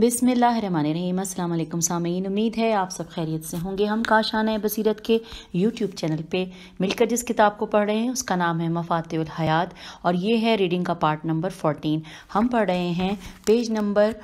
बिसमीम अल्लाम सामीन उम्मीद है आप सब खैरियत से होंगे हम काशान बसीरत के यूट्यूब चैनल पे मिलकर जिस किताब को पढ़ रहे हैं उसका नाम है मफातुल हयात और ये है रीडिंग का पार्ट नंबर फोर्टीन हम पढ़ रहे हैं page number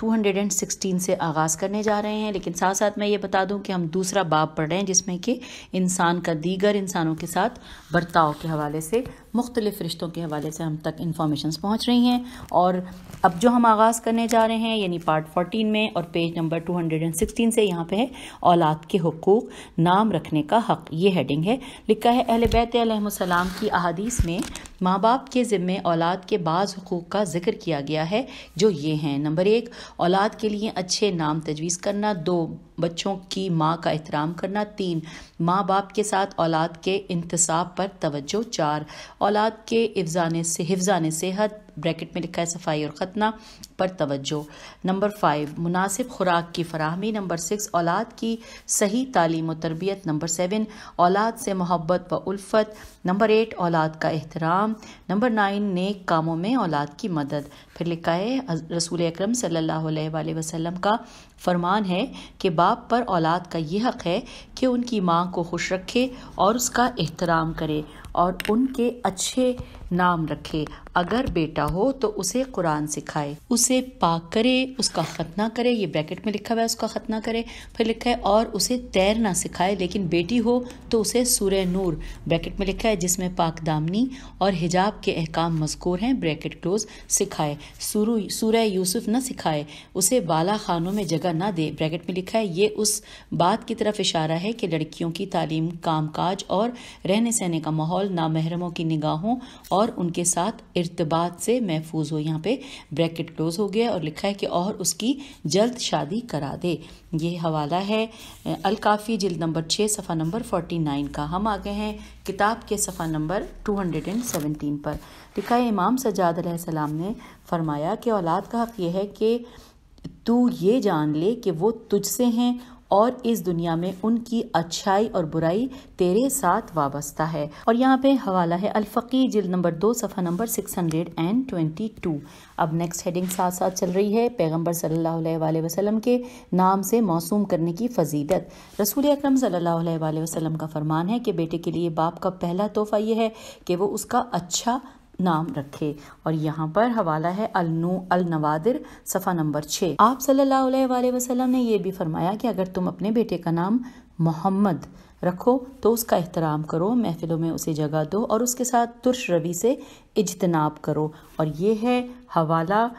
two hundred and sixteen से आगाज़ करने जा रहे हैं लेकिन साथ साथ मैं ये बता दूं कि हम दूसरा बाब पढ़ रहे हैं जिसमें कि इंसान का दीगर इंसानों के साथ बर्ताव के हवाले से मुख्तलिफ़ रिश्तों के हवाले से हम तक इन्फॉर्मेशन पहुँच रही हैं और अब जो हम आगाज़ करने जा रहे हैं यानी पार्ट फोर्टीन में और page number two hundred and sixteen से यहाँ पर है औलाद के हकूक़ नाम रखने का हक़ ये हेडिंग है लिखा है अहल बैतम की अहादीस में माँ बाप के ज़िम्मे औलाद के बाज़ हकूक़ का जिक्र किया गया है जो ये हैं नंबर एक औलाद के लिए अच्छे नाम तजवीज़ करना दो बच्चों की माँ का एहतराम करना तीन माँ बाप के साथ औलाद के इंतसाब पर तोज्जो चार औलाद के इफ्जान से हिफ्जान सेहत ब्रैकेट में लिखा है सफाई और ख़तना पर तवज्जो नंबर फाइव मुनासिब खुराक की फरहमी नंबर सिक्स औलाद की सही तालीम और तरबियत नंबर सेवन औलाद से मोहब्बत व उल्फत नंबर एट औलाद का एहतराम नंबर नाइन नेक कामों में औलाद की मदद फिर लिखा है रसूल अक्रम सल्ला वसलम का फरमान है कि बाप पर औलाद का यह हक़ है कि उनकी माँ को खुश रखे और उसका एहतराम करे और उनके अच्छे नाम रखे अगर बेटा हो तो उसे कुरान सिखाए उसे पाक करे उसका खतना करे ये ब्रैकेट में लिखा हुआ है उसका खतना करे फिर लिखा है और उसे तैरना सिखाए लेकिन बेटी हो तो उसे सूर्य नूर ब्रैकेट में लिखा है जिसमें पाक दामनी और हिजाब के अहकाम मजकूर हैं ब्रैकेट क्लोज सिखाए सूर्य यूसुफ न सिखाए उसे बाला खानों में जगह ना दे ब्रैकेट में लिखा है ये उस बात की तरफ इशारा है कि लड़कियों की तालीम काज और रहने सहने का माहौल नामहरमों की निगाहों और और उनके साथ इर्तबात से महफूज हो यहाँ पे ब्रैकेट क्लोज हो गया और लिखा है कि और उसकी जल्द शादी करा दे ये हवाला है अलकाफ़ी जिल्द नंबर छः सफ़ा नंबर फोर्टी नाइन का हम आ गए हैं किताब के सफ़ा number two hundred and seventeen पर लिखा है इमाम सजाद सलाम ने फरमाया कि औलाद का हक़ यह है कि तू ये जान ले कि वो तुझसे हैं और इस दुनिया में उनकी अच्छाई और बुराई तेरे साथ वाबस्ता है और यहाँ पे हवाला है अलफ़ी जिल नंबर दो सफ़ा number six hundred and twenty two अब नेक्स्ट हेडिंग साथ साथ चल रही है पैगम्बर सल्ला वसलम के नाम से मौसू करने की फजीलत रसूल अक्रम सल्ला वसलम का फरमान है कि बेटे के लिए बाप का पहला तोहफ़ा यह है कि वह उसका अच्छा नाम रखे और यहाँ पर हवाला है अलनु अल नवादिर सफ़ा नंबर छः आप सल्लल्लाहु अलैहि वसल्लम ने यह भी फरमाया कि अगर तुम अपने बेटे का नाम मोहम्मद रखो तो उसका एहतराम करो महफिलों में उसे जगह दो और उसके साथ तुर्श रवि से इजतनाब करो और ये है हवाला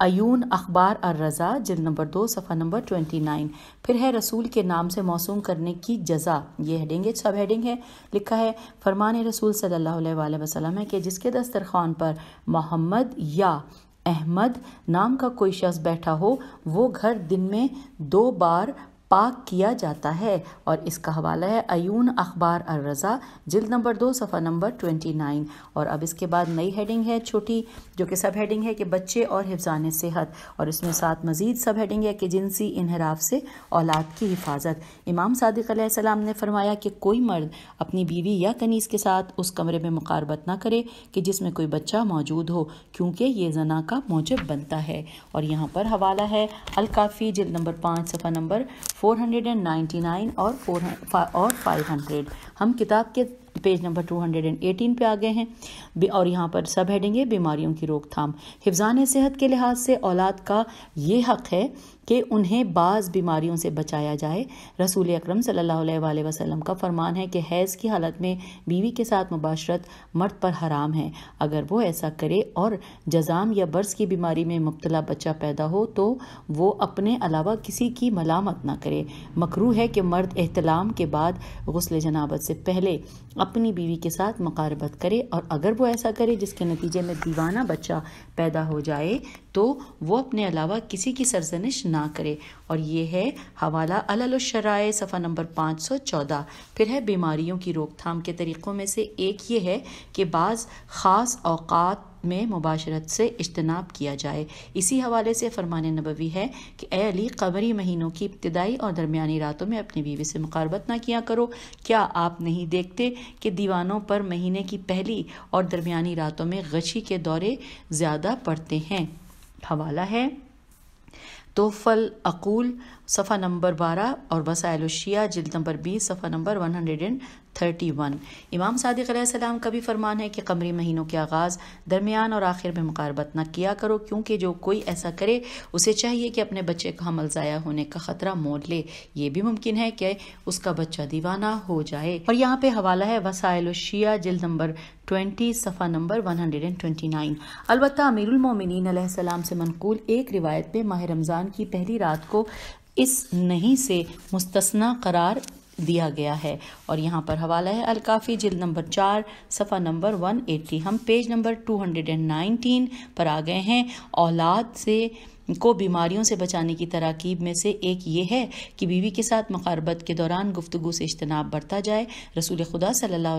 अयून अखबार अर रज़ा जिल नंबर दो सफ़ा नंबर ट्वेंटी नाइन फिर है रसूल के नाम से मौसू करने की जजा ये हेडिंग है सब हेडिंग है लिखा है फरमान रसूल सल्ला वसलम है कि जिसके दस्तरखान पर मोहम्मद या अहमद नाम का कोई शख्स बैठा हो वो घर दिन में दो बार पाक किया जाता है और इसका हवाला है अयून अखबार अर रज़ा जिल्द नंबर दो सफ़ा नंबर ट्वेंटी नाइन और अब इसके बाद नई हेडिंग है छोटी जो कि सब हेडिंग है कि बच्चे और हिफान सेहत और इसमें साथ मज़ीद सब हेडिंग है कि जिनसी इनहराफ से औलाद की हिफाजत इमाम सदक ने फरमाया कि कोई मर्द अपनी बीवी या कनीस के साथ उस कमरे में मुकारबत ना करे कि जिसमें कोई बच्चा मौजूद हो क्योंकि ये जना का मौजब बनता है और यहाँ पर हवाला है अलकाफ़ी जिल नंबर पाँच सफ़ा नंबर 499 और फोर और 500 हम किताब के पेज नंबर 218 पे आ गए हैं और यहाँ पर सब हेडिंग है बीमारियों की रोकथाम हिफान सेहत के लिहाज से औलाद का ये हक है कि उन्हें बाज़ बीमारियों से बचाया जाए रसूल अक्रम सल्ला वसल्लम का फरमान है कि हैज़ की हालत में बीवी के साथ मुबाशरत मर्द पर हराम है अगर वो ऐसा करे और जजाम या बर्स की बीमारी में मुबतला बच्चा पैदा हो तो वो अपने अलावा किसी की मलामत ना करे मकरू है कि मर्द अहतलाम के बाद गसल जनाबत से पहले अपनी बीवी के साथ मकारबत करे और अगर वो ऐसा करे जिसके नतीजे में दीवाना बच्चा पैदा हो जाए तो वो अपने अलावा किसी की सरजनिश ना करे और ये है हवाला अलशराय सफ़ा नंबर पाँच सौ चौदह फिर है बीमारियों की रोकथाम के तरीक़ों में से एक ये है कि बाज़ ख़ास अवकात में मुबाशरत से इजतनाब किया जाए इसी हवाले से फरमान नबवी है कि ए अली कमरी महीनों की इब्तदाई और दरमियानी रातों में अपनी बीवी से मुकारबत ना किया करो क्या आप नहीं देखते कि दीवानों पर महीने की पहली और दरमियानी रातों में गशी के दौरे ज़्यादा पड़ते हैं हवाला है तोफल अकूल सफ़ा नंबर बारह और वसायल शिया जिल्द नंबर बीस सफ़ा number one hundred and thirty one इमाम सदक सलाम का भी फरमान है कि कमरी महीनों के आगाज़ दरमियान और आखिर में मुकारबत न किया करो क्योंकि जो कोई ऐसा करे उसे चाहिए कि अपने बच्चे का हमल ज़ाया होने का ख़तरा मोड़ ले ये भी मुमकिन है कि उसका बच्चा दीवाना हो जाए और यहाँ पे हवाला है वसायल शिया जिल्द नंबर ट्वेंटी सफ़ा number one hundred and twenty nine अलबत् अमीरमिन से मनकूल एक रिवायत में माह रमज़ान की पहली रात को इस नहीं से मुस्तना करार दिया गया है और यहाँ पर हवाला है अलकाफ़ी जिल नंबर चार सफ़ा नंबर वन एट्टी हम page number two hundred and nineteen पर आ गए हैं औलाद से को बीमारियों से बचाने की तरकीब में से एक ये है कि बीवी के साथ मकारबत के दौरान गुफ्तु से इज्तनाब बढ़ता जाए रसूल खुदा सल्ला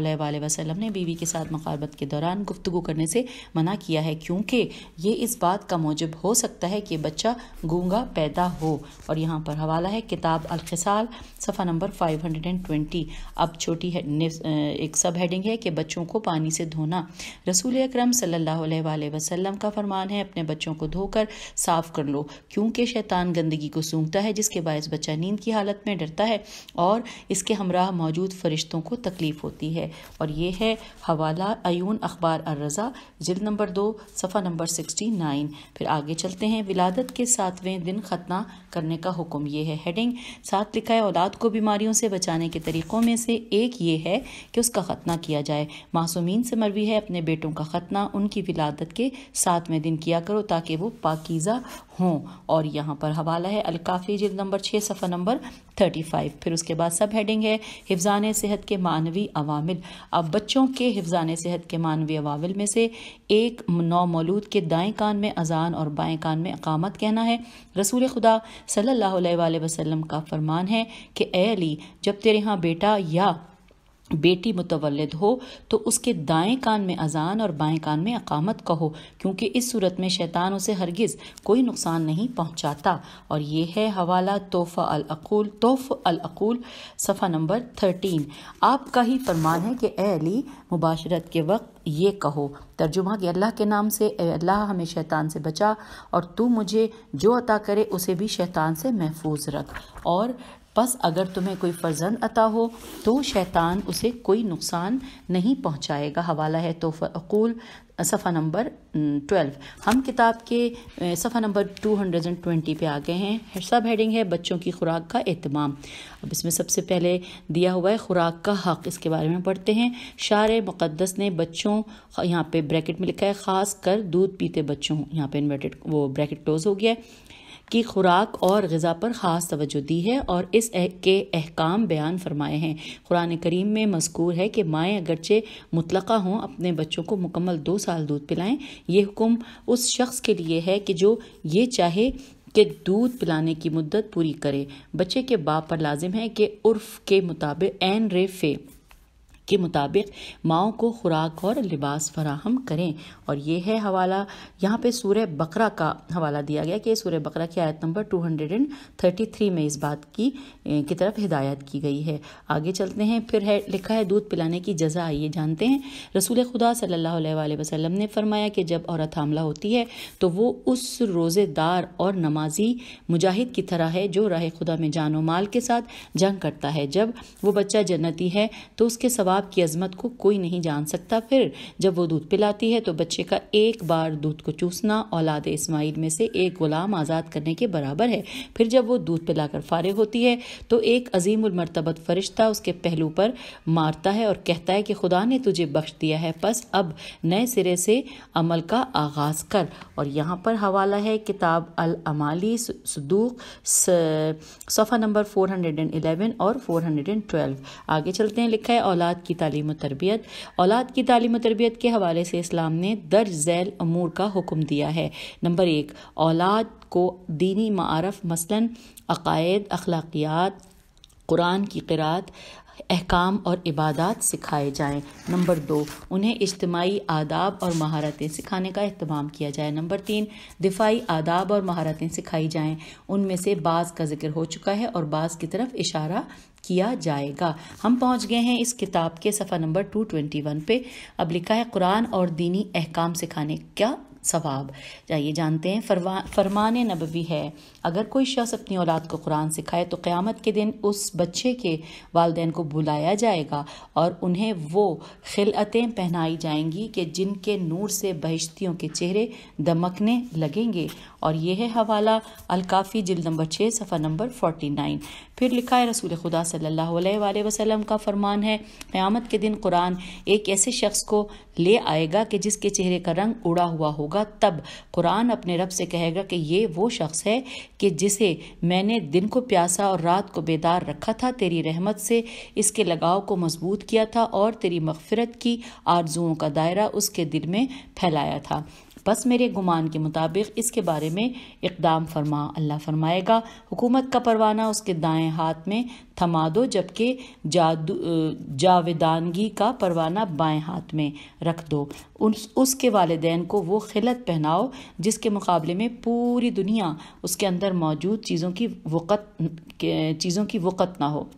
वसलम ने बीवी के साथ मकारबत के दौरान गुफ्तु करने से मना किया है क्योंकि ये इस बात का मौजब हो सकता है कि बच्चा गूंगा पैदा हो और यहाँ पर हवाला है किताब अलखसाल सफ़ा number five hundred and twenty अब छोटी एक सब हेडिंग है कि बच्चों को पानी से धोना रसूल अक्रम सल्ला वसलम का फरमान है अपने बच्चों को धोकर साफ़ कर लो क्योंकि शैतान गंदगी को सूंघता है जिसके बायस बच्चा नींद की हालत में डरता है और इसके हमराह मौजूद फरिश्तों को तकलीफ़ होती है और यह है हवाला अयून अखबार अर्रज़ा जिल नंबर दो सफ़ा नंबर सिक्सटी नाइन फिर आगे चलते हैं विलादत के सातवें दिन खतना करने का हुक्म यह है हेडिंग साथ लिखा है औलाद को बीमारियों से बचाने के तरीक़ों में से एक ये है कि उसका खतना किया जाए मासूमीन से मरवी है अपने बेटों का खतना उनकी विलादत के सातवें दिन किया करो ताकि वो पाकिज़ा हों और यहाँ पर हवाला है अलकाफ़ी जिल नंबर छः सफ़ा नंबर थर्टी फाइव फिर उसके बाद सब हेडिंग है हिफ्ज़ान सेहत के मानवी अवामिल अब बच्चों के हिफ्ज़ान सेहत के मानवी अवामिल में से एक नौमौलूद के दाएँ कान में अजान और बाएँ कान में अकामत कहना है रसूल खुदा सल्ला वसलम का फरमान है कि ए जब तेरे यहाँ बेटा या बेटी मुतवलद हो तो उसके दाएं कान में अजान और बाएं कान में अकामत कहो क्योंकि इस सूरत में शैतान उसे हरगिज़ कोई नुकसान नहीं पहुंचाता और ये है हवाला तोहफ़ा अलकूल तोहफ़ अलकूल सफ़ा नंबर थर्टीन आपका ही फरमान है कि ए अली मुबाशरत के वक्त ये कहो तर्जुमा कि अल्लाह के नाम से अल्लाह हमें शैतान से बचा और तू मुझे जो अता करे उसे भी शैतान से महफूज रख और बस अगर तुम्हें कोई फ़र्जंद अता हो तो शैतान उसे कोई नुकसान नहीं पहुँचाएगा हवाला है तो अकूल सफ़ा नंबर ट्वेल्व हम किताब के सफ़ा number two hundred and twenty पर आ गए हैं सब हेडिंग है बच्चों की खुराक का एहतमाम अब इसमें सबसे पहले दिया हुआ है खुराक का हक इसके बारे में पढ़ते हैं शार मुक़दस ने बच्चों यहाँ पे ब्रैकेट में लिखा है ख़ास कर दूध पीते बच्चों यहाँ पे इन्वर्टेड वो ब्रैकेट क्लोज हो गया है की खुराक और गज़ा पर ख़ास तवज्जो दी है और इस एह के अहकाम बयान फरमाए हैं कुरान करीम में मजकूर है कि माएँ अगरचे मुतलक़ा हों अपने बच्चों को मुकम्मल दो साल दूध पिलाएं ये हुक्म उस शख्स के लिए है कि जो ये चाहे कि दूध पिलाने की मुद्दत पूरी करे बच्चे के बाप पर लाजिम है कि उर्फ के मुताबिक एन रे फे के मुताबिक माओ को खुराक और लिबास फराहम करें और ये है हवाला यहाँ पे सूर्य बकरा का हवाला दिया गया कि सूर्य बकरा की आयत नंबर 233 में इस बात की की तरफ हिदायत की गई है आगे चलते हैं फिर है लिखा है दूध पिलाने की जजा ये जानते हैं रसूल खुदा सल्ला वसलम ने फरमाया कि जब औरत हमला होती है तो वो उस रोज़ेदार और नमाजी मुजाहिद की तरह है जो राह खुदा में जानो माल के साथ जंग करता है जब वो बच्चा जन्नती है तो उसके सवाल बाप की अजमत को कोई नहीं जान सकता फिर जब वो दूध पिलाती है तो बच्चे का एक बार दूध को चूसना औलाद इसमाइल में से एक गुलाम आज़ाद करने के बराबर है फिर जब वो दूध पिलाकर फारिग होती है तो एक अजीम उलमरतबत फरिश्ता उसके पहलू पर मारता है और कहता है कि खुदा ने तुझे बख्श दिया है बस अब नए सिरे से अमल का आगाज़ कर और यहाँ पर हवाला है किताब अल अमाली सदूक सफ़ा नंबर एलेवन और 412 आगे चलते हैं लिखा है औलाद की तालीम तरबियत औलाद की तालीम तरबियत के हवाले से इस्लाम ने दर्ज झैल अमूर का हुक्म दिया है नंबर एक औलाद को दीनी मारफ मसलन अकायद अखलाकियात कुरान की किरात अहकाम और इबादत सिखाए जाएं नंबर दो उन्हें इज्तमाही आदाब और महारतें सिखाने का अहतमाम किया जाए नंबर तीन दिफाई आदाब और महारतें सिखाई जाएं उनमें से बाज़ का जिक्र हो चुका है और बाज़ की तरफ इशारा किया जाएगा हम पहुंच गए हैं इस किताब के सफ़ा नंबर 221 पे अब लिखा है कुरान और दीनी अहकाम सिखाने का सवाब जाइए जानते हैं फरमा फरमान नबवी है अगर कोई शख्स अपनी औलाद को कुरान सिखाए तो क़्यामत के दिन उस बच्चे के वालदेन को बुलाया जाएगा और उन्हें वो खिलतें पहनाई जाएंगी कि जिनके नूर से बहिश्तियों के चेहरे दमकने लगेंगे और ये है हवाला अलकाफ़ी जिल नंबर छः सफ़ा नंबर फोर्टी नाइन फिर लिखा है रसूल खुदा सल्ला वसलम का फरमान है क़्यामत के दिन कुरान एक ऐसे शख्स को ले आएगा कि जिसके चेहरे का रंग उड़ा हुआ होगा तब कुरान अपने रब से कहेगा कि ये वो शख्स है कि जिसे मैंने दिन को प्यासा और रात को बेदार रखा था तेरी रहमत से इसके लगाव को मजबूत किया था और तेरी मफफरत की आरजुओं का दायरा उसके दिल में फैलाया था बस मेरे गुमान के मुताबिक इसके बारे में इकदाम फरमा अल्लाह फरमाएगा हुकूमत का परवाना उसके दाएं हाथ में थमा दो जबकि जादू जावेदानगी का परवाना बाएं हाथ में रख दो उस उसके वालदेन को वो खिलत पहनाओ जिसके मुकाबले में पूरी दुनिया उसके अंदर मौजूद चीज़ों की वक़त चीज़ों की वक़त ना हो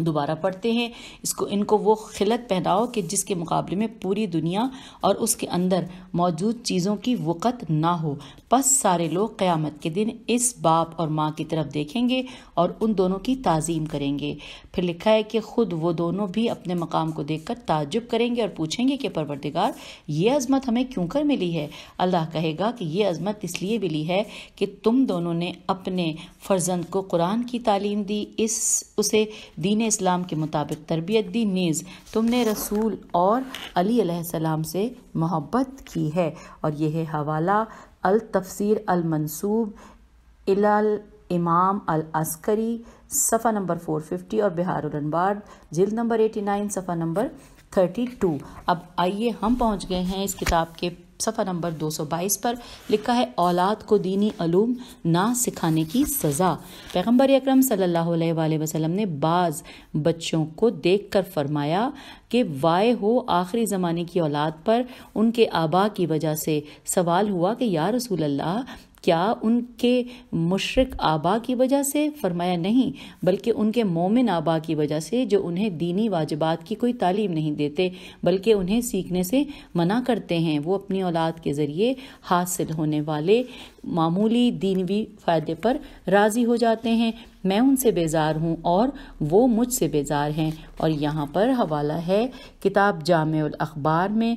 दोबारा पढ़ते हैं इसको इनको वो खिलत पहनाओ कि जिसके मुकाबले में पूरी दुनिया और उसके अंदर मौजूद चीज़ों की वक़त ना हो बस सारे लोग क़्यामत के दिन इस बाप और माँ की तरफ देखेंगे और उन दोनों की ताज़ीम करेंगे फिर लिखा है कि ख़ुद वो दोनों भी अपने मकाम को देख कर ताजुब करेंगे और पूछेंगे कि परवरदिगार ये अज़मत हमें क्यों कर मिली है अल्लाह कहेगा कि यह अज़मत इसलिए मिली है कि तुम दोनों ने अपने फ़र्जंद को कुरान की तालीम दी इस उसे दी दीन इस्लाम के मुताबिक तरबियत दी नीज़ तुमने रसूल और अली सलाम से मोहब्बत की है और यह है हवाला अल तफसीर अल मंसूब इलाल इमाम अल अस्करी सफ़ा नंबर 450 और बिहार अनबार जिल्द नंबर 89 सफ़ा नंबर 32 अब आइए हम पहुंच गए हैं इस किताब के सफ़ा नंबर 222 पर लिखा है औलाद को दीनी अलूम ना सिखाने की सज़ा पैगम्बर अक्रम सल्लल्लाहु वसलम वसल्लम ने बाज़ बच्चों को देखकर फरमाया कि वाय हो आखिरी ज़माने की औलाद पर उनके आबा की वजह से सवाल हुआ कि या रसूल अल्लाह क्या उनके मुशरक आबा की वजह से फरमाया नहीं बल्कि उनके मोमिन आबा की वजह से जो उन्हें दीनी वाजबात की कोई तालीम नहीं देते बल्कि उन्हें सीखने से मना करते हैं वो अपनी औलाद के ज़रिए हासिल होने वाले मामूली दीनवी फ़ायदे पर राज़ी हो जाते हैं मैं उनसे बेजार हूँ और वो मुझसे बेजार हैं और यहाँ पर हवाला है किताब जामल अखबार में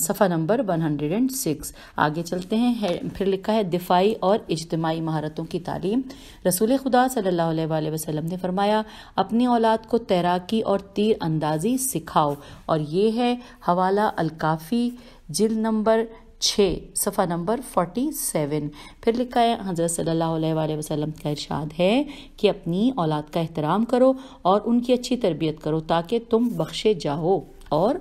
सफ़ा नंबर 106 आगे चलते हैं है, फिर लिखा है दिफाई और इजतमाही महारतों की तालीम रसूल खुदा सल्लल्लाहु अलैहि वसल्लम ने फरमाया अपनी औलाद को तैराकी और तीर अंदाजी सिखाओ और ये है हवाला अलकाफ़ी जिल नंबर छः सफ़ा नंबर फोर्टी सेवन फिर लिखा है हज़रत सल्ला वसलम का इरशाद है कि अपनी औलाद का एहतराम करो और उनकी अच्छी तरबियत करो ताकि तुम बख्शे जाओ और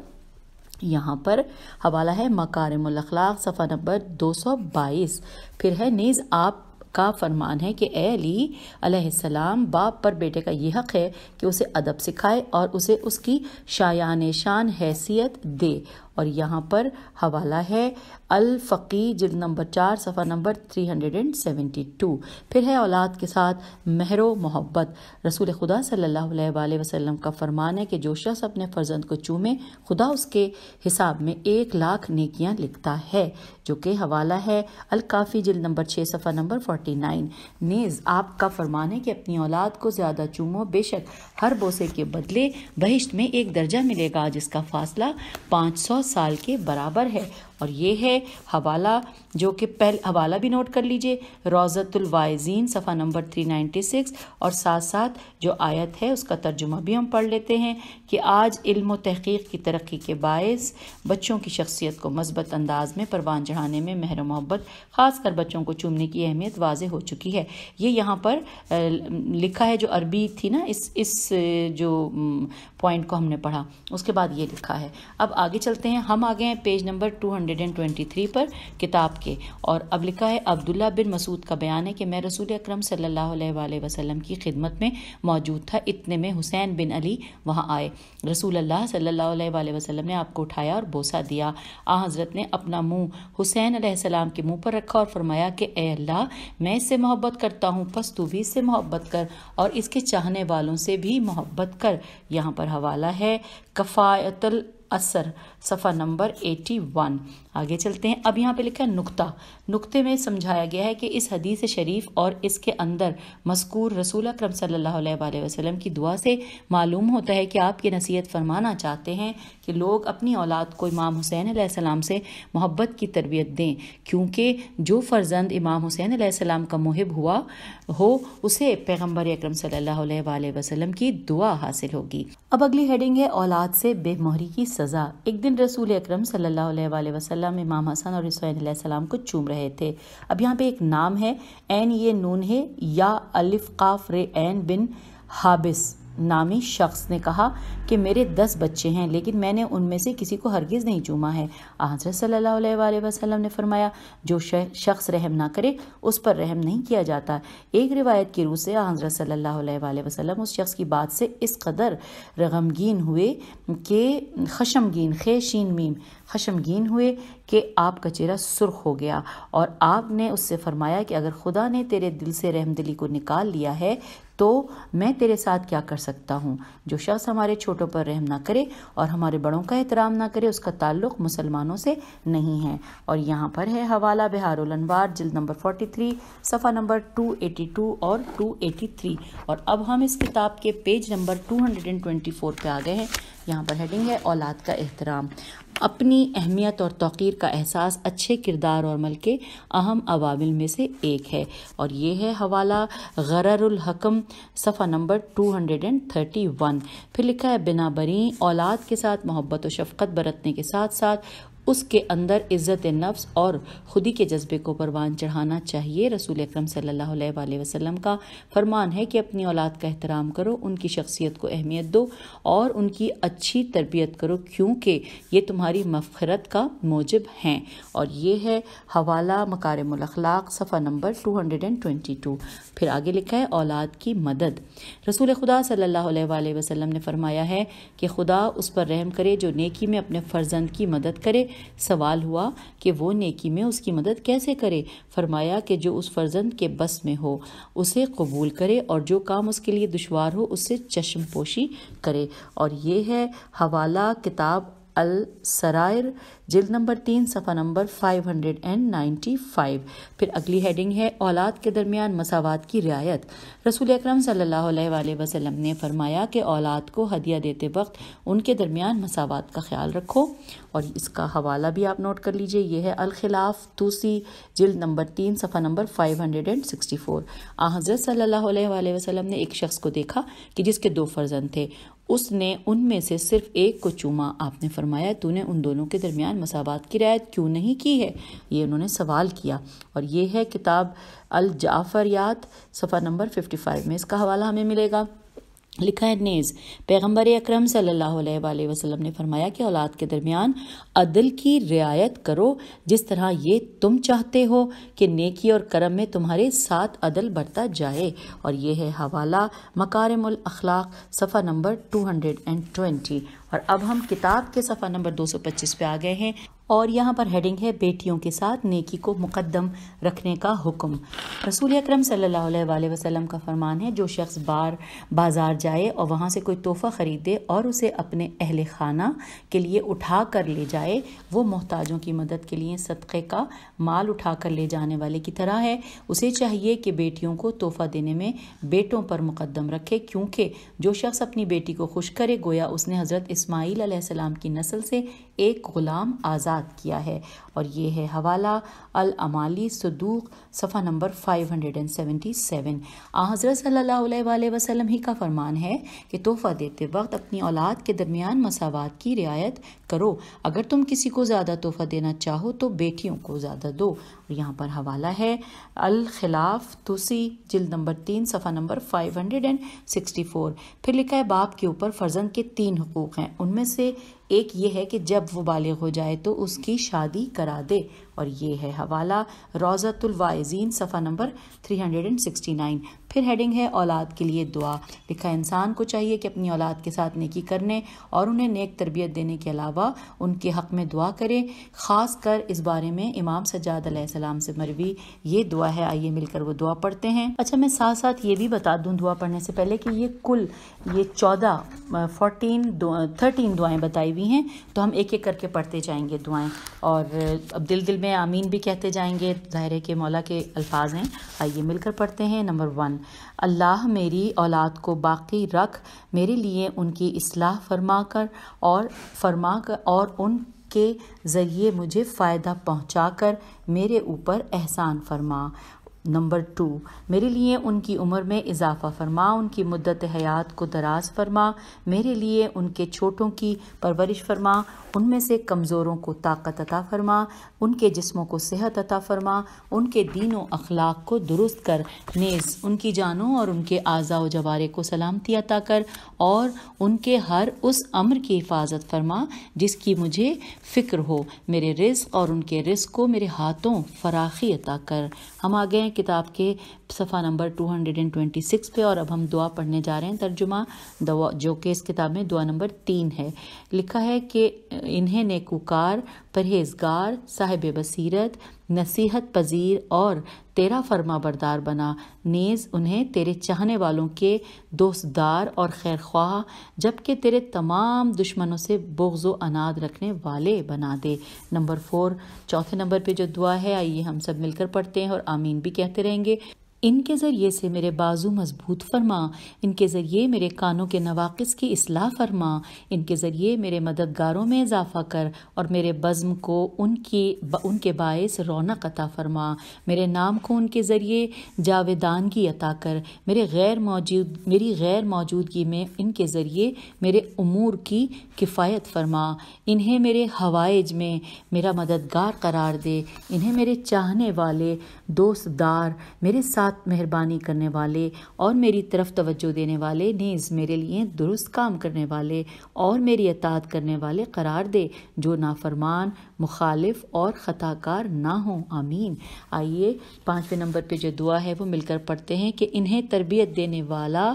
यहाँ पर हवाला है मकारमलाख सफ़ा नंबर दो सौ बाईस फिर है नीज़ आप का फरमान है कि ए अली अलैहिस्सलाम बाप पर बेटे का यह हक़ है कि उसे अदब सिखाए और उसे उसकी शायान शान हैसियत दे और यहाँ पर हवाला है अल फ़की जिल्द नंबर चार सफ़ा number three hundred and seventy two फिर है औलाद के साथ महर मोहब्बत रसूल खुदा सल्लल्लाहु अलैहि वसल्लम का फरमान है कि जो शख्स अपने फ़र्जंद को चूमे खुदा उसके हिसाब में एक लाख नेकियां लिखता है जो कि हवाला है अल काफ़ी जिल नंबर छः सफ़ा नंबर फोर्टी नाइन नेज़ आपका फरमान है कि अपनी औलाद को ज़्यादा चूमो बेशक हर बोसे के बदले बहिश्त में एक दर्जा मिलेगा जिसका फासला पाँच सौ साल के बराबर है और ये है हवाला जो कि पहले हवाला भी नोट कर लीजिए रोज़तुल सफ़ा नंबर 396 और साथ साथ जो आयत है उसका तर्जुमा भी हम पढ़ लेते हैं कि आज इल्म तहकीक की तरक्की के बायस बच्चों की शख्सियत को मस्बत अंदाज में परवान चढ़ाने में महर मोहब्बत ख़ासकर बच्चों को चूमने की अहमियत वाज हो चुकी है ये यहाँ पर लिखा है जो अरबी थी ना इस इस जो पॉइंट को हमने पढ़ा उसके बाद ये लिखा है अब आगे चलते हैं हैं हम आ गए हैं पेज नंबर 223 पर किताब के और अब लिखा है अब्दुल्ला बिन मसूद का बयान है कि मैं रसूल अक्रम सल्ला वसलम की खिदमत में मौजूद था इतने में हुसैन बिन अली वहाँ आए रसूल अल्लाह सल्ला वसलम ने आपको उठाया और बोसा दिया आ हज़रत ने अपना मुँह हुसैन सलाम के मुँह पर रखा और फरमाया कि ए अल्लाह मैं इससे मोहब्बत करता हूँ बस तू भी इससे मोहब्बत कर और इसके चाहने वालों से भी मोहब्बत कर यहाँ पर हवाला है कफ़ायतल असर सफ़ा नंबर 81 आगे चलते हैं अब यहाँ पे लिखा है नुक्ता नुक्ते में समझाया गया है कि इस हदीस शरीफ और इसके अंदर मस्कूर रसूल अक्रम सल्लल्लाहु वसल्लम की दुआ से मालूम होता है कि आप ये नसीहत फरमाना चाहते हैं कि लोग अपनी औलाद को इमाम हुसैन सलाम से मोहब्बत की तरबियत दें क्योंकि जो फ़र्जंद इमाम हुसैन सलाम का मुहिब हुआ हो उसे पैगम्बर अक्रम सल्ला वसलम की दुआ हासिल होगी अब अगली हेडिंग है औलाद से बेमोहरी की सज़ा एक दिन लेकिन रसूल अक्रम सल्लल्लाहु अलैहि इमाम हसन और हुसैन को चूम रहे थे अब यहाँ पे एक नाम है एन ये नून है या अलिफ काफ रे एन बिन हाबिस नामी शख्स ने कहा कि मेरे दस बच्चे हैं लेकिन मैंने उनमें से किसी को हरगिज़ नहीं चूमा है हज़रत सल्ला वसलम ने फरमाया जो शख्स रहम ना करे उस पर रहम नहीं किया जाता एक रिवायत की रूह से हज़रत सल्ला वसलम उस शख्स की बात से इस कदर रगमगीन हुए कि खशमगीन खे शीन मीम खशमगीन हुए कि आपका चेहरा सुर्ख हो गया और आपने उससे फरमाया कि अगर खुदा ने तेरे दिल से रहमदिली को निकाल लिया है तो मैं तेरे साथ क्या कर सकता हूँ जो शख्स हमारे छोटों पर रहम ना करे और हमारे बड़ों का एहतराम ना करे उसका ताल्लुक मुसलमानों से नहीं है और यहाँ पर है हवाला बिहार जिल नंबर 43 सफ़ा नंबर 282 और 283 और अब हम इस किताब के पेज नंबर 224 पे आ गए हैं यहाँ पर हेडिंग है औलाद का एहतराम अपनी अहमियत और तौकीर का एहसास अच्छे किरदार और मल के अहम अवामिल में से एक है और ये है हवाला गररहकम सफ़ा नंबर 231 फिर लिखा है बिना बरी औलाद के साथ मोहब्बत और शफकत बरतने के साथ साथ उसके अंदर इज़्ज़त नफ्स और खुदी के जज्बे को परवान चढ़ाना चाहिए रसूल अक्रम सल्ला वसलम का फरमान है कि अपनी औलाद का एहतराम करो उनकी शख्सियत को अहमियत दो और उनकी अच्छी तरबियत करो क्योंकि ये तुम्हारी मफ़रत का मौजब हैं और ये है हवाला मकार मकारमलाक सफ़ा number two hundred and twenty two फिर आगे लिखा है औलाद की मदद रसूल खुदा सल्ला वसलम ने फरमाया है कि खुदा उस पर रहम करे जो नेकी में अपने फ़र्जंद की मदद करे सवाल हुआ कि वो नेकी में उसकी मदद कैसे करे फरमाया कि जो उस फर्जंद के बस में हो उसे कबूल करे और जो काम उसके लिए दुशवार हो उससे चश्म पोशी करे और ये है हवाला किताब अल सरायर जिल नंबर तीन सफ़ा number five hundred and ninety five फिर अगली हेडिंग है औलाद के दरमियान मसावत की रियायत रसूल अक्रम सम ने फरमाया कि औलाद को हदिया देते वक्त उनके दरमियान मसावत का ख्याल रखो और इसका हवाला भी आप नोट कर लीजिए यह है अलखिलाफ तूसी जिल्द नंबर तीन सफ़ा नंबर फाइव फोर आ हज़रत सल्ला अलैहि ने एक शख्स को देखा कि जिसके दो फर्जन थे उसने उनमें से सिर्फ एक को चूमा आपने फरमाया तूने उन दोनों के दरमियान मसावत की रियायत क्यों नहीं की है ये उन्होंने सवाल किया और ये है किताब अल जाफरियात सफ़ा नंबर फिफ्टी फाइव में इसका हवाला हमें मिलेगा लिखा है नेज पैगम्बर अक्रम सम वसल्लम ने फरमाया कि औलाद के दरमियान अदल की रियायत करो जिस तरह ये तुम चाहते हो कि नेकी और करम में तुम्हारे साथ अदल बढ़ता जाए और ये है हवाला मकारमुल अखलाक सफ़ा number two hundred and twenty और अब हम किताब के सफ़ा नंबर 225 पे आ गए हैं और यहाँ पर हेडिंग है बेटियों के साथ नेकी को मुकदम रखने का हुक्म रसूल अक्रम सम वसल्लम का फरमान है जो शख्स बार बाज़ार जाए और वहाँ से कोई तोहफ़ा ख़रीदे और उसे अपने अहल खाना के लिए उठा कर ले जाए वो मोहताजों की मदद के लिए सदक़े का माल उठा कर ले जाने वाले की तरह है उसे चाहिए कि बेटियों को तोहफ़ा देने में बेटों पर मुकदम रखे क्योंकि जो शख्स अपनी बेटी को खुश करे गोया उसने हज़रत इस इस्माइल सलाम की नस्ल से एक ग़ुलाम आज़ाद किया है और ये है हवाला अल अमाली सदूक सफ़ा नंबर 577 आ हज़रत सल्लल्लाहु अलैहि वसल्लम ही का फरमान है कि तोहफ़ा देते वक्त अपनी औलाद के दरमियान मसावत की रियायत करो अगर तुम किसी को ज़्यादा तोहफ़ा देना चाहो तो बेटियों को ज़्यादा दो यहाँ पर हवाला है अल खिलाफ तुसी जिल नंबर तीन सफ़ा number five hundred and sixty four फिर लिखा है बाप के ऊपर फर्जंद के तीन हकूक़ हैं उनमें से एक ये है कि जब वो बालिग हो जाए तो उसकी शादी करा दे और ये है हवाला रोज़तुलवाजीन सफ़ा नंबर 369 फिर हेडिंग है औलाद के लिए दुआ लिखा इंसान को चाहिए कि अपनी औलाद के साथ नेकी करने और उन्हें नेक तरबियत देने के अलावा उनके हक़ में दुआ करें ख़ास कर इस बारे में इमाम सजाद सलाम से मरवी ये दुआ है आइए मिलकर वो दुआ पढ़ते हैं अच्छा मैं साथ साथ ये भी बता दूँ दुआ पढ़ने से पहले कि ये कुल ये चौदह फोर्टीन थर्टीन दुआएँ बताई हुई हैं तो हम एक एक करके पढ़ते जाएंगे दुआएँ और अब दिल दिल में आमीन भी कहते जाएंगे ज़ाहिर के मौला के अल्फाज हैं आइए मिलकर पढ़ते हैं नंबर वन अल्लाह मेरी औलाद को बाकी रख मेरे लिए उनकी असलाह फरमा कर और फरमा कर और उन के ज़रिए मुझे फ़ायदा पहुँचा कर मेरे ऊपर एहसान फरमा नंबर टू मेरे लिए उनकी उम्र में इजाफा फरमा उनकी मुद्दत हयात को दराज फरमा मेरे लिए उनके छोटों की परवरिश फरमा उनमें से कमज़ोरों को ताकत अता फरमा उनके जिस्मों को सेहत अता फरमा उनके दीनों अखलाक को दुरुस्त कर नेज़ उनकी जानों और उनके आज़ा व जवारे को सलामती अता कर और उनके हर उस अमर की हिफाजत फरमा जिसकी मुझे फ़िक्र हो मेरे रिस्क और उनके रिस्क को मेरे हाथों फराखी अता कर हम आ गए किताब के सफ़ा नंबर 226 पे और अब हम दुआ पढ़ने जा रहे हैं तर्जुमा दवा जो कि इस किताब में दुआ नंबर तीन है लिखा है कि इन्हें नेकुकार परहेजगार साहिब बसीरत नसीहत पजीर और तेरा फर्मा बरदार बना नेज़ उन्हें तेरे चाहने वालों के दोस्तदार और खैर ख्वाह जबकि तेरे तमाम दुश्मनों से बोगज़ो अनाद रखने वाले बना दे नंबर फोर चौथे नंबर पे जो दुआ है आइए हम सब मिलकर पढ़ते हैं और आमीन भी कहते रहेंगे इनके ज़रिए से मेरे बाजू मजबूत फरमा इनके ज़रिए मेरे कानों के नवाक़ की असलाह फरमा इनके ज़रिए मेरे मददगारों में इजाफ़ा कर और मेरे बज़म को उनकी उनके बायस रौनक अता फरमा मेरे नाम को उनके ज़रिए जावेदानगी अता कर मेरे गैर मौजूद मेरी गैर मौजूदगी में इनके ज़रिए मेरे अमूर की किफ़ायत फरमा इन्हें मेरे हवाइज में मेरा मददगार करार दे इन्हें मेरे चाहने वाले दोस्तदार मेरे साथ साथ मेहरबानी करने वाले और मेरी तरफ तवज्जो देने वाले नीज़ मेरे लिए दुरुस्त काम करने वाले और मेरी अतात करने वाले करार दे जो नाफरमान मुखालिफ और ख़ताकार ना हों आमीन आइए पाँचवें नंबर पे जो दुआ है वो मिलकर पढ़ते हैं कि इन्हें तरबियत देने वाला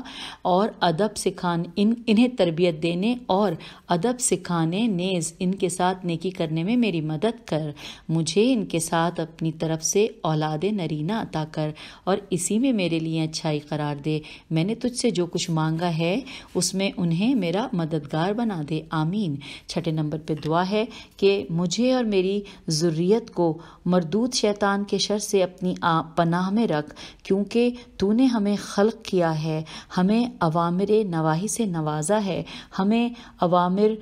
और अदब सिखाने इन इन्हें तरबियत देने और अदब सिखाने नेज़ इनके साथ नेकी करने में मेरी मदद कर मुझे इनके साथ अपनी तरफ से औलाद नरीना अता कर और इसी में मेरे लिए अच्छाई करार दे मैंने तुझसे जो कुछ मांगा है उसमें उन्हें मेरा मददगार बना दे आमीन छठे नंबर पे दुआ है कि मुझे और मेरी जरूरीत को मरदूत शैतान के शर से अपनी पनाह में रख क्योंकि तूने हमें खल्क किया है हमें अवामिर नवाही से नवाजा है हमें अवामिर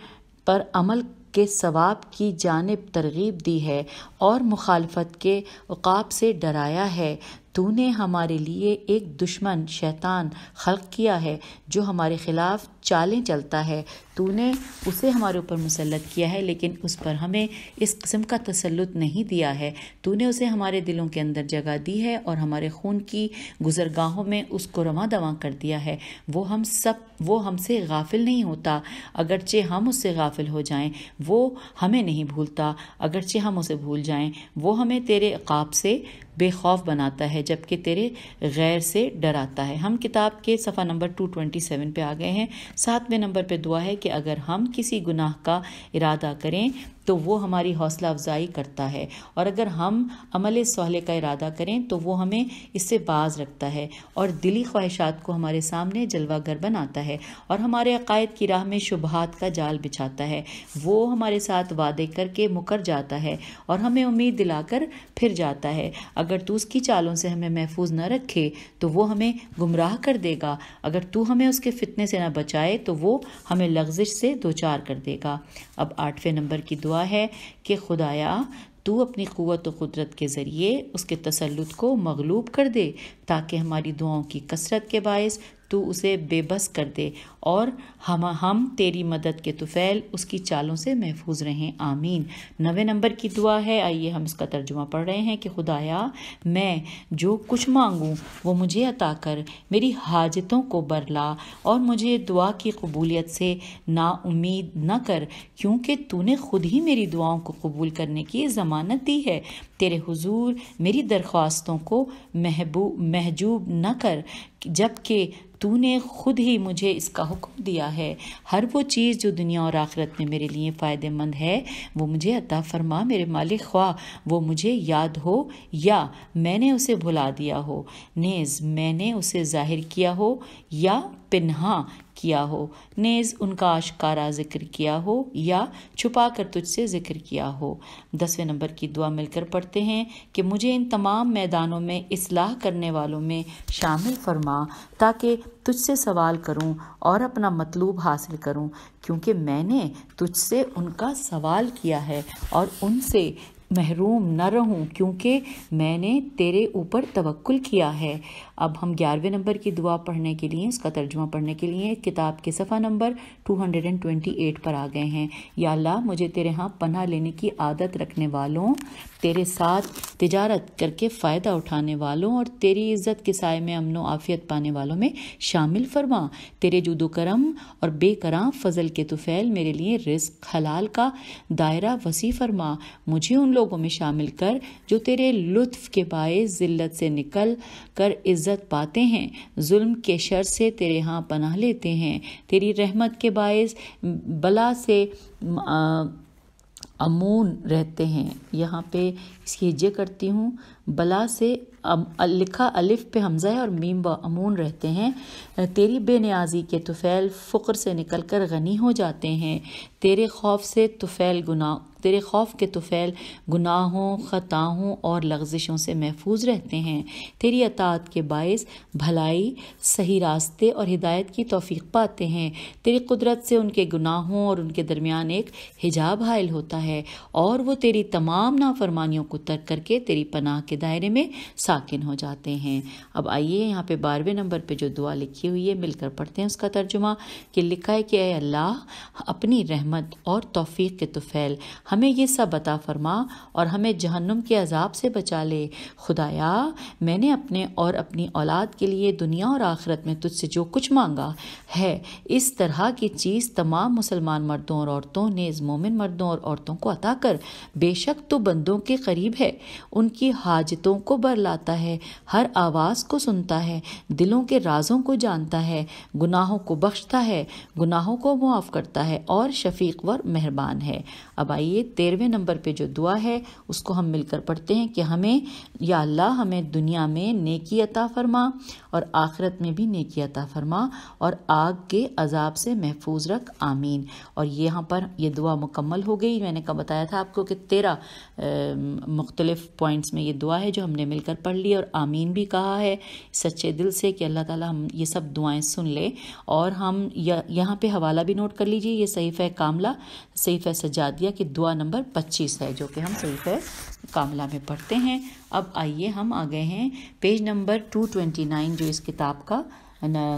पर अमल के सवाब की जानब तरगीब दी है और मुखालफत के उकाब से डराया है तूने हमारे लिए एक दुश्मन शैतान खल्क किया है जो हमारे ख़िलाफ़ चालें चलता है तूने उसे हमारे ऊपर मुसलत किया है लेकिन उस पर हमें इस किस्म का तसलुत नहीं दिया है तूने उसे हमारे दिलों के अंदर जगह दी है और हमारे खून की गुजरगाहों में उसको रवा दवा कर दिया है वो हम सब वो हमसे गाफिल नहीं होता अगरचे हम उससे गाफिल हो जाएं वो हमें नहीं भूलता अगरचे हम उसे भूल जाएं वो हमें तेरे काब से बेखौफ बनाता है जबकि तेरे गैर से डराता है हम किताब के सफ़ा नंबर टू ट्वेंटी सेवन पर आ गए हैं सातवें नंबर पर दुआ है कि अगर हम किसी गुनाह का इरादा करें तो वो हमारी हौसला अफजाई करता है और अगर हम अमल सहले का इरादा करें तो वो हमें इससे बाज रखता है और दिली ख्वाहिशात को हमारे सामने जलवा घर बनाता है और हमारे अकायद की राह में शुबहत का जाल बिछाता है वो हमारे साथ वादे करके मुकर जाता है और हमें उम्मीद दिलाकर फिर जाता है अगर तू उसकी चालों से हमें महफूज न रखे तो वो हमें गुमराह कर देगा अगर तू हमें उसके फितने से ना बचाए तो वो हमें लग्जिश से दो चार कर देगा अब आठवें नंबर की दुआ दुआ है कि खुदाया तू अपनी क़वत व क़ुदरत के ज़रिए उसके तसलुत को मगलूब कर दे ताकि हमारी दुआओं की कसरत के बायस तू उसे बेबस कर दे और हम हम तेरी मदद के तुफ़ैल उसकी चालों से महफूज रहें आमीन नवे नंबर की दुआ है आइए हम इसका तर्जुमा पढ़ रहे हैं कि खुदाया मैं जो कुछ मांगूँ वो मुझे अता कर मेरी हाजतों को बरला और मुझे दुआ की कबूलियत से नाउमीद न कर क्योंकि तूने खुद ही मेरी दुआओं को कबूल करने की ज़मानत दी है तेरे हुजूर मेरी दरख्वास्तों को महबू महजूब न कर जबकि तूने खुद ही मुझे इसका हुक्म दिया है हर वो चीज़ जो दुनिया और आखिरत में मेरे लिए फ़ायदेमंद है वो मुझे अता फरमा मेरे मालिक ख्वा वो मुझे याद हो या मैंने उसे भुला दिया हो नेज़ मैंने उसे ज़ाहिर किया हो या पिन्हा किया हो नेज़ उनका आशकारा जिक्र किया हो या छुपा कर तुझसे जिक्र किया हो दसवें नंबर की दुआ मिलकर पढ़ते हैं कि मुझे इन तमाम मैदानों में इसलाह करने वालों में शामिल फरमा ताकि तुझसे सवाल करूं और अपना मतलूब हासिल करूं क्योंकि मैंने तुझसे उनका सवाल किया है और उनसे महरूम न रहूं क्योंकि मैंने तेरे ऊपर तवक्ल किया है अब हम ग्यारहवें नंबर की दुआ पढ़ने के लिए इसका तर्जुमा पढ़ने के लिए किताब के सफ़ा नंबर 228 पर आ गए हैं या ला मुझे तेरे यहाँ पन्ह लेने की आदत रखने वालों तेरे साथ तजारत करके फ़ायदा उठाने वालों और तेरी इज़्ज़त के साय में अमनो आफ़ियत पाने वालों में शामिल फरमा तेरे जुदो करम और बेकराम फजल के तुफ़ैल मेरे लिए रिस्क हलाल का दायरा वसी फरमा मुझे उन लोगों में शामिल कर जो तेरे लुत्फ़ के बायस ज़िल्लत से निकल कर इज़्ज़त पाते हैं जुल्म के शर से तेरे यहाँ पनाह लेते हैं तेरी रहमत के बायस बला से आ, अमून रहते हैं यहाँ पे इसकी हिज्जे करती हूँ बला से लिखा अलिफ पे हमज़ा है और मीम व अमून रहते हैं तेरी बेनियाजी के तुफ़ैल फ़ुक्र से निकल कर गनी हो जाते हैं तेरे खौफ से तुफ़ैल गुना तेरे खौफ के तुफ़ैल गुनाहों ख़ताहों और लग्जिशों से महफूज रहते हैं तेरी अतात के बायस भलाई सही रास्ते और हिदायत की तोफ़ी पाते हैं तेरी कुदरत से उनके गुनाहों और उनके दरमियान एक हिजाब हायल होता है और वो तेरी तमाम नाफरमानियों को तर्क करके तेरी पनाह के दायरे में साकिन हो जाते हैं अब आइए यहाँ पे बारहवें नंबर पे जो दुआ लिखी हुई है मिलकर पढ़ते हैं उसका तर्जुमा कि लिखा है कि अल्लाह अपनी रहमत और तोफ़ी के तुफ़ैल हम हमें ये सब बता फरमा और हमें जहन्नुम के अजाब से बचा ले खुदाया मैंने अपने और अपनी औलाद के लिए दुनिया और आखिरत में तुझसे जो कुछ मांगा है इस तरह की चीज़ तमाम मुसलमान मर्दों और औरतों ने इस मोमिन मर्दों और औरतों को अता कर बेशक तो बंदों के करीब है उनकी हाजतों को बर लाता है हर आवाज़ को सुनता है दिलों के राजों को जानता है गुनाहों को बख्शता है गुनाहों को मुआफ़ करता है और शफीक व मेहरबान है अब आइए तेरहवें नंबर पे जो दुआ है उसको हम मिलकर पढ़ते हैं कि हमें या अल्लाह हमें दुनिया में नेकी अता फरमा और आखिरत में भी नेकी अता फरमा और आग के अजाब से महफूज रख आमीन और यहाँ पर यह दुआ मुकम्मल हो गई मैंने कब बताया था आपको कि तेरह मुख्तलिफ पॉइंट्स में ये दुआ है जो हमने मिलकर पढ़ ली और आमीन भी कहा है सच्चे दिल से कि अल्लाह ताला हम ये सब दुआएं सुन ले और हम यहाँ पे हवाला भी नोट कर लीजिए ये सहीफ़ कामला सहीफ़ सजादिया की दुआ दुआ नंबर पच्चीस है जो कि हम सही कामला में पढ़ते हैं अब आइए हम आ गए हैं page number two twenty nine जो इस किताब का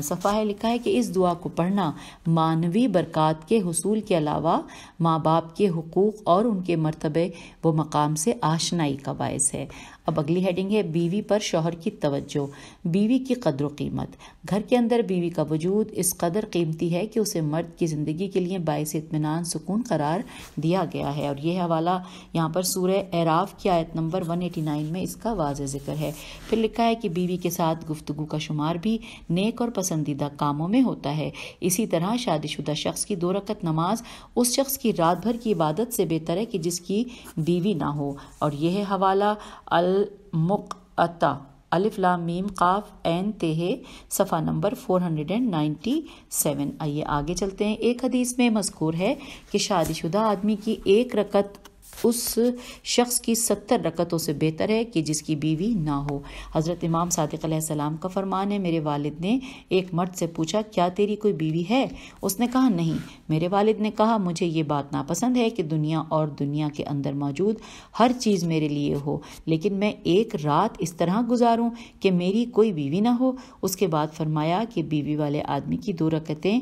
सफ़ा है लिखा है कि इस दुआ को पढ़ना मानवी बरक़ात के हसूल के अलावा माँ बाप के हकूक़ और उनके मरतबे व मकाम से आशनाई का बायस है अब अगली हेडिंग है बीवी पर शोहर की तवज्जो बीवी की कदर कीमत घर के अंदर बीवी का वजूद इस कदर कीमती है कि उसे मर्द की ज़िंदगी के लिए बायस इतमान सुकून करार दिया गया है और यह हवाला यहाँ पर सूर एराफ की आयत नंबर 189 में इसका वाज जिक्र है फिर लिखा है कि बीवी के साथ गुफ्तु का शुमार भी नेक और पसंदीदा कामों में होता है इसी तरह शादीशुदा शख्स की दो रकत नमाज उस शख्स की रात भर की इबादत से बेहतर है कि जिसकी बीवी ना हो और यह हवाला अल अलमुक़ता अलिफिला मीम काफ एन तेहे सफ़ा नंबर 497 आइए आगे चलते हैं एक हदीस में मजकूर है कि शादीशुदा आदमी की एक रकत उस शख्स की सत्तर रकतों से बेहतर है कि जिसकी बीवी ना हो हज़रत इमाम सादिक सलाम का फरमान है मेरे वालिद ने एक मर्द से पूछा क्या तेरी कोई बीवी है उसने कहा नहीं मेरे वालिद ने कहा मुझे ये बात नापसंद है कि दुनिया और दुनिया के अंदर मौजूद हर चीज़ मेरे लिए हो लेकिन मैं एक रात इस तरह गुजारूँ कि मेरी कोई बीवी ना हो उसके बाद फरमाया कि बीवी वाले आदमी की दो रकतें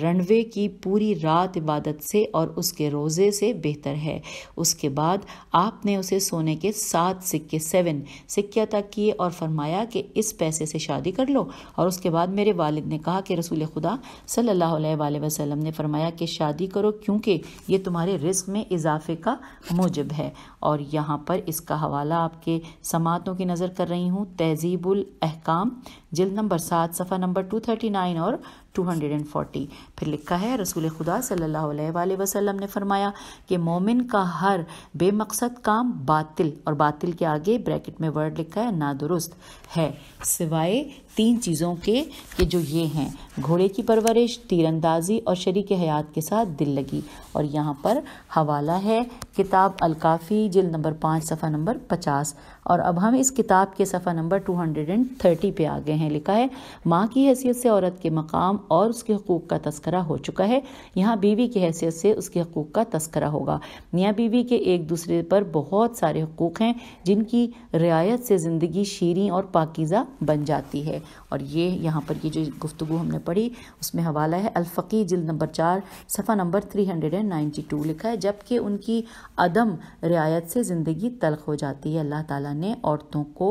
रनवे की पूरी रात इबादत से और उसके रोज़े से बेहतर है उस उसके बाद आपने उसे सोने के सात सिक्के सेवन सिक्के अता किए और फरमाया कि इस पैसे से शादी कर लो और उसके बाद मेरे वालिद ने कहा कि रसूल खुदा सल्लल्लाहु अलैहि वसल्लम ने फरमाया कि शादी करो क्योंकि ये तुम्हारे रिस्क में इजाफे का मूजब है और यहाँ पर इसका हवाला आपके समातों की नज़र कर रही हूँ तहजीबुल अहकाम जिल्द नंबर सात सफ़ा नंबर टू थर्टी नाइन और टू हंड्रेड एंड फोर्टी फिर लिखा है रसूल खुदा सल्लल्लाहु अलैहि वसल्लम ने फरमाया कि मोमिन का हर बेमकसद काम बातिल और बातिल के आगे ब्रैकेट में वर्ड लिखा है नादुरुस्त है सिवाय तीन चीज़ों के कि जो ये हैं घोड़े की परवरिश तीरंदाजी और शरीक हयात के साथ दिल लगी और यहाँ पर हवाला है किताब अलकाफ़ी जिल नंबर पाँच सफ़ा नंबर पचास और अब हम इस किताब के सफ़ा number two hundred and thirty पर आ गए हैं लिखा है माँ की हैसियत से औरत के मकाम और उसके हकूक़ का तस्कर तस्करा हो चुका है यहाँ बीवी की हैसियत से उसके हकूक़ का तस्करा होगा मियाँ बीवी के एक दूसरे पर बहुत सारे हकूक़ हैं जिनकी रियायत से ज़िंदगी शीरी और पाकिज़ा बन जाती है और ये यहाँ पर ये जो गुफ्तु हमने पढ़ी उसमें हवाला है अलफ़ी जिल नंबर चार सफ़ा number three hundred and ninety two लिखा है जबकि उनकी अदम रियायत से ज़िंदगी तलख हो जाती है अल्लाह ताला ने औरतों को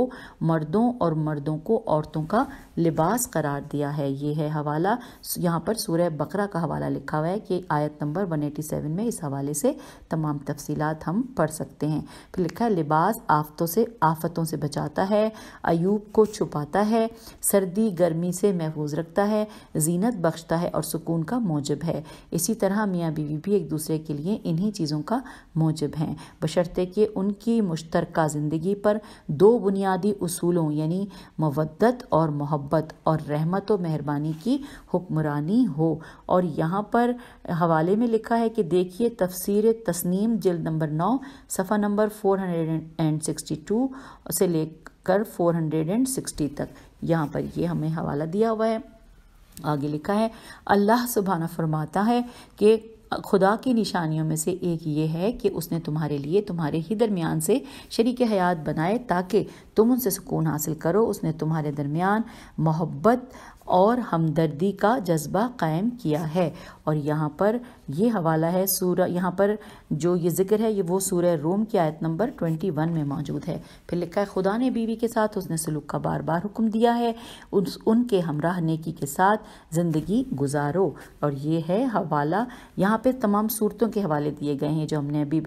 मर्दों और मर्दों को औरतों का लिबास करार दिया है ये है हवाला यहाँ पर सूर्य बकरा का हवाला लिखा हुआ है कि आयत नंबर 187 में इस हवाले से तमाम तफसीत हम पढ़ सकते हैं फिर लिखा है लिबास आफतों से आफतों से बचाता है अयूब को छुपाता है सर्दी गर्मी से महफूज रखता है जीनत बख्शता है और सुकून का मौजब है इसी तरह मियाँ बीवी भी एक दूसरे के लिए इन्हीं चीज़ों का मौजब हैं बशर्ते कि उनकी मुश्तरक ज़िंदगी पर दो बुनियादी असूलों यानी मवदत और मोहब्बत मोहब्बत और रहमत व मेहरबानी की हुक्मरानी हो और यहाँ पर हवाले में लिखा है कि देखिए तफसीर तस्नीम जल्द नंबर नौ सफ़ा number four hundred and sixty two से लेकर फोर हंड्रेड एंड सिक्सटी तक यहाँ पर ये हमें हवाला दिया हुआ है आगे लिखा है अल्लाह सुबहाना फरमाता है कि खुदा की निशानियों में से एक ये है कि उसने तुम्हारे लिए तुम्हारे ही दरमियान से शरीक हयात बनाए ताकि तुम उनसे सुकून हासिल करो उसने तुम्हारे दरमियान मोहब्बत और हमदर्दी का जज्बा कायम किया है और यहाँ पर ये हवाला है सूर्य यहाँ पर जो ये ज़िक्र है ये वो सूर्य रोम की आयत नंबर ट्वेंटी वन में मौजूद है फिर लिखा है खुदा ने बीवी के साथ उसने सलूक का बार बार हुक्म दिया है उस उनके हमराह नेकी के साथ ज़िंदगी गुजारो और ये है हवाला यहाँ पर तमाम सूरतों के हवाले दिए गए हैं जो हमने अभी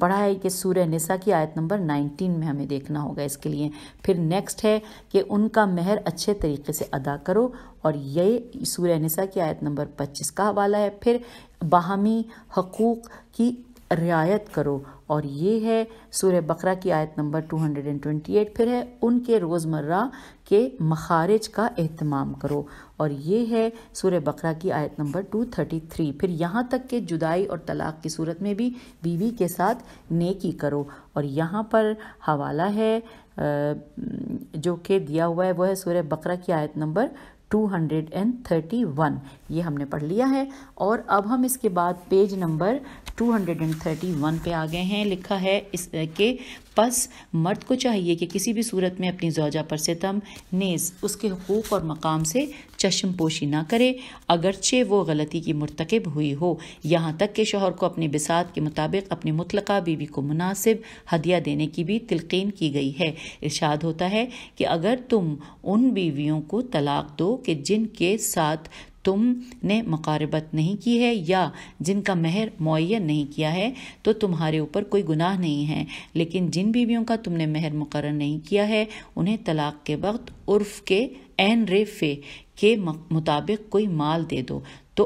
पढ़ा है कि सूर्य निसा की आयत नंबर नाइनटीन में हमें देखना होगा इसके लिए फिर नेक्स्ट है कि उनका महर अच्छे तरीके से अदा करो और ये सूर्य निसा की आयत नंबर पच्चीस का हवाला है फिर बाहमी हकूक़ की रियायत करो और ये है सूर्य बकरा की आयत नंबर 228 फिर है उनके रोज़मर्रा के मखारज का अहतमाम करो और ये है सूर्य बकरा की आयत नंबर 233 फिर यहाँ तक के जुदाई और तलाक़ की सूरत में भी बीवी के साथ नेकी करो और यहाँ पर हवाला है जो के दिया हुआ है वह है सूर्य बकरा की आयत नंबर 231 ये हमने पढ़ लिया है और अब हम इसके बाद पेज नंबर 231 पे आ गए हैं लिखा है इस के पस मर्द को चाहिए कि किसी भी सूरत में अपनी जौजा पर सितम नेज उसके हकूक़ और मकाम से चश्म पोशी ना करे अगरचे वो गलती की मरतकब हुई हो यहाँ तक के शोहर को अपने बिसात के मुताबिक अपनी मुतलका बीवी को मुनासिब हदिया देने की भी तिलकीन की गई है इर्शाद होता है कि अगर तुम उन बीवियों को तलाक दो कि जिनके साथ तुम ने मकारबत नहीं की है या जिनका महर मुन नहीं किया है तो तुम्हारे ऊपर कोई गुनाह नहीं है लेकिन जिन बीवियों का तुमने महर मुकर नहीं किया है उन्हें तलाक के वक्त उर्फ के एन रेफे के मुताबिक कोई माल दे दो तो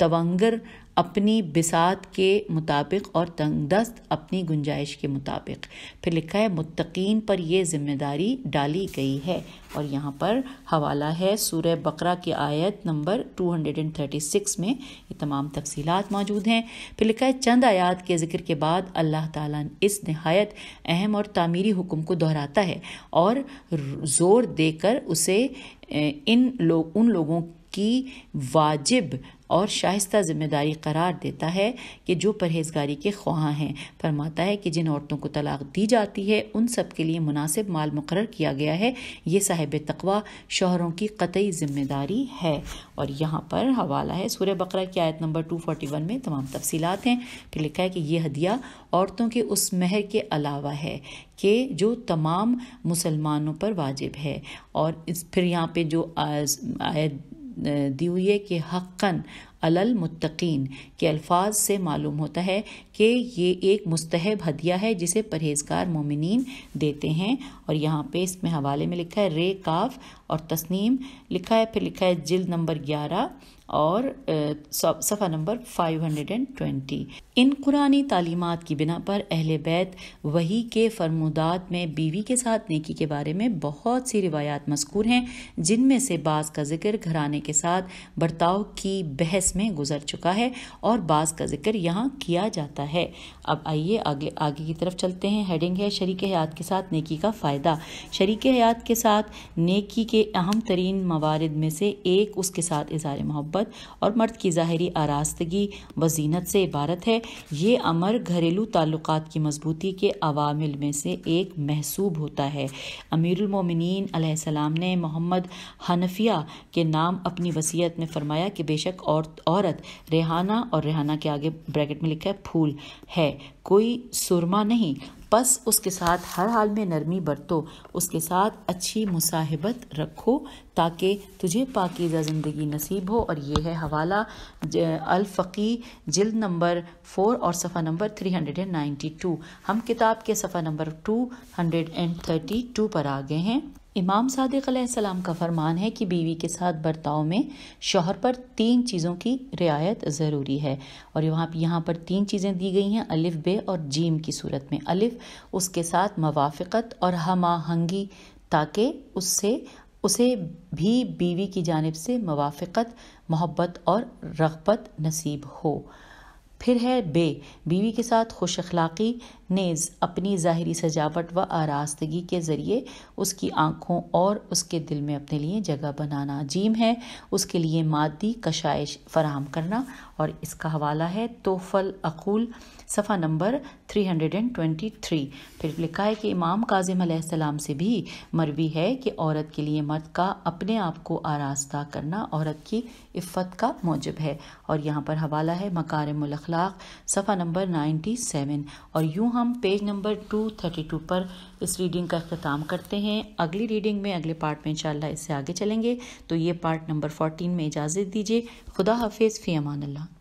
तवंगर अपनी बिसात के मुताबिक और तंगदस्त अपनी गुंजाइश के मुताबिक फिर लिखा है मुतकीन पर यह जिम्मेदारी डाली गई है और यहाँ पर हवाला है सूर्य बकरा की आयत नंबर 236 में ये तमाम तफसीलात मौजूद हैं फिर लिखा है चंद आयात के जिक्र के बाद अल्लाह ताला इस नहायत अहम और तामीरी हुक्म को दोहराता है और ज़ोर देकर उसे इन लोग उन लोगों की वाजिब और शाइस्त ज़िम्मेदारी करार देता है कि जो परहेजगारी के ख्वाह हैं फरमाता है कि जिन औरतों को तलाक दी जाती है उन सब के लिए मुनासिब माल मुकर किया गया है ये साहिब तकवा शोहरों की कतई ज़िम्मेदारी है और यहाँ पर हवाला है सूर्य बकरा की आयत नंबर टू फोर्टी वन में तमाम तफसीत हैं फिर लिखा है कि यह हदिया औरतों के उस महर के अलावा है कि जो तमाम मुसलमानों पर वाजिब है और इस फिर यहाँ पर जो आयत दी हुई है कि हक़न अलल मुत्तकीन के अल्फाज से मालूम होता है कि ये एक मुस्तहब हदिया है जिसे परहेजगार ममिन देते हैं और यहाँ पे इसमें हवाले में लिखा है रे काफ और तस्नीम लिखा है फिर लिखा है जिल्द नंबर ग्यारह और सफ़ा नंबर 520 इन कुरानी तालीमत की बिना पर अहल बैत वही के फरमुदात में बीवी के साथ नेकी के बारे में बहुत सी रिवायात मस्कूर हैं जिनमें से बास का जिक्र घराने के साथ बर्ताव की बहस में गुजर चुका है और बास का जिक्र यहाँ किया जाता है अब आइए आगे आगे की तरफ चलते हैं हेडिंग है शरीक हयात के साथ नेकी का फ़ायदा शरीक हयात के साथ नेकी के अहम तरीन मवारद में से एक उसके साथ इज़ार मोहब्बत और मर्द की ज़ाहरी आरास्तगी वजीनत से इबारत है ये अमर घरेलू ताल्लुक की मजबूती के अवामिल में से एक महसूब होता है अमीरमिन ने मोहम्मद हनफिया के नाम अपनी वसीयत में फ़रमाया कि बेशक औरत औरत रेहाना और रेहाना के आगे ब्रैकेट में लिखा है फूल है कोई सुरमा नहीं बस उसके साथ हर हाल में नरमी बरतो उसके साथ अच्छी मुसाहिबत रखो ताकि तुझे पाकिज़ा ज़िंदगी नसीब हो और ये है हवाला अलफ़ी जल्द नंबर फोर और सफ़ा number three hundred and ninety two हम किताब के सफ़ा number two hundred and thirty two पर आ गए हैं इमाम सादिक सलाम का फरमान है कि बीवी के साथ बर्ताव में शोहर पर तीन चीज़ों की रियायत ज़रूरी है और यहाँ यहाँ पर तीन चीज़ें दी गई हैं अलिफ बे और जीम की सूरत में अलिफ उसके साथ मवाफ़त और हम आहंगी ताकि उससे उसे भी बीवी की जानब से मवाफ़त मोहब्बत और रगबत नसीब हो फिर है बे बीवी के साथ खुश अखलाक़ी नेज़ अपनी ज़ाहरी सजावट व आरास्तगी के ज़रिए उसकी आँखों और उसके दिल में अपने लिए जगह बनाना जीम है उसके लिए मादी कशाइश फराहम करना और इसका हवाला है तोफ़ल अकूल सफ़ा नंबर 323 फिर लिखा है कि इमाम काजिम सलाम से भी मरवी है कि औरत के लिए मर्द का अपने आप को आरास्ता करना औरत की इफ़त का मौजब है और यहाँ पर हवाला है मकारमलखलाक सफ़ा नंबर 97 और यूँ हम पेज नंबर 232 पर इस रीडिंग का अख्ताम करते हैं अगली रीडिंग में अगले पार्ट में इन इससे आगे चलेंगे तो ये पार्ट नंबर 14 में इजाज़त दीजिए खुदा हाफिज़ फ़ी अमान